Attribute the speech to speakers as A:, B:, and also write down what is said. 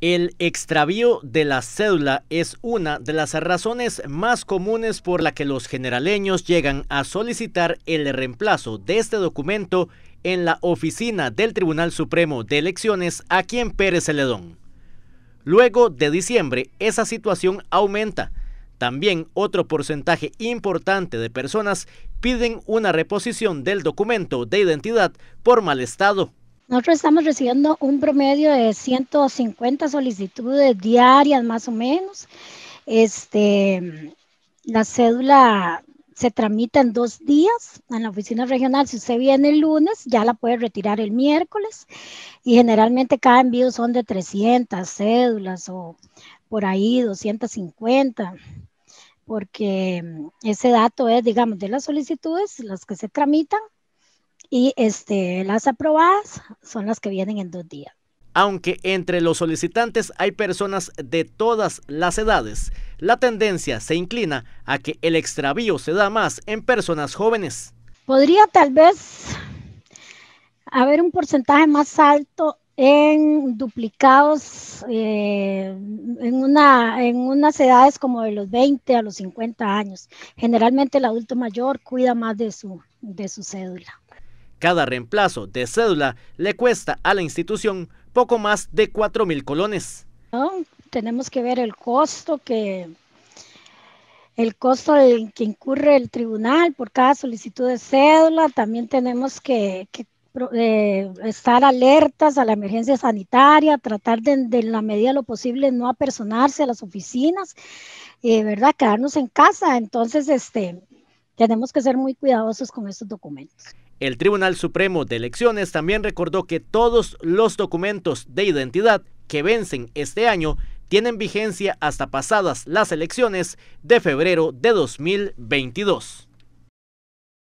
A: El extravío de la cédula es una de las razones más comunes por la que los generaleños llegan a solicitar el reemplazo de este documento en la oficina del Tribunal Supremo de Elecciones aquí en Pérez Celedón. Luego de diciembre, esa situación aumenta. También otro porcentaje importante de personas piden una reposición del documento de identidad por mal estado.
B: Nosotros estamos recibiendo un promedio de 150 solicitudes diarias más o menos. Este, la cédula se tramita en dos días en la oficina regional. Si usted viene el lunes, ya la puede retirar el miércoles. Y generalmente cada envío son de 300 cédulas o por ahí 250, porque mm, ese dato es, digamos, de las solicitudes, las que se tramitan y este, las aprobadas son las que vienen en dos días.
A: Aunque entre los solicitantes hay personas de todas las edades, la tendencia se inclina a que el extravío se da más en personas jóvenes.
B: Podría tal vez haber un porcentaje más alto en duplicados eh, en, una, en unas edades como de los 20 a los 50 años. Generalmente el adulto mayor cuida más de su, de su cédula.
A: Cada reemplazo de cédula le cuesta a la institución poco más de 4 mil colones.
B: tenemos que ver el costo que el costo que incurre el tribunal por cada solicitud de cédula. También tenemos que, eh, estar alertas a la emergencia sanitaria, tratar de, de, la medida lo posible no apersonarse a las oficinas, eh, ¿verdad? Quedarnos en casa. Entonces, este, tenemos que ser muy cuidadosos con estos documentos.
A: El Tribunal Supremo de Elecciones también recordó que todos los documentos de identidad que vencen este año tienen vigencia hasta pasadas las elecciones de febrero de 2022.